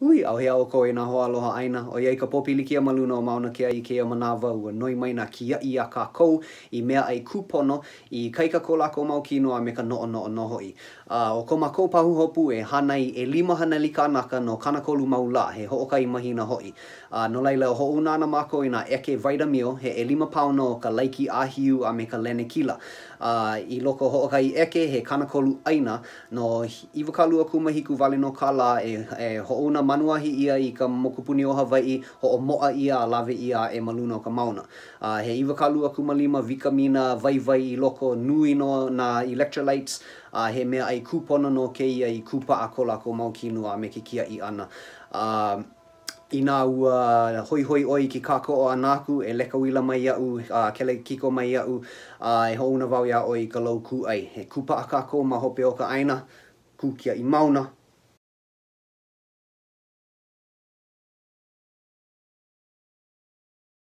Hui, au hea o koe nā hoa aloha aina, o iei ka popili kia maluna o mauna kia i kia mana vau, a noi mai nā kia i a kā kou, i mea ai kupono, i kaika ko lako mau kinoa me ka noo noo noho i. Uh, o koma ma kou pahu hopu e hanai e lima hanali ka naka no kanakolu mau la, he ho oka i mahina hoi. Uh, no lai o hou nāna mako i nā eke vaida mio, he e lima pauna o ka laiki ahiu a me ka lene kila. Uh, I loko ho oka i eke, he kanakolu aina, no iwakalua kumahiku vale no kala e, e ho ouna manuahi ia i ka mokupuni o Hawaii ho o moa ia a lawe ia e maluna o ka mauna. Uh, he iwa ka lua kuma lima vika vai vai i loko nui no na electrolytes uh, he mea ai kupona no ke ia i kupa a kola ko mau a me ke kia i ana. Uh, I nga ua hoi hoi oi ki kako o anaku e leka wila mai au, uh, kele kiko mai au uh, e houna vau ia oi ka lau ku ai. He kupa a kako ma hope o ka aina kukia i mauna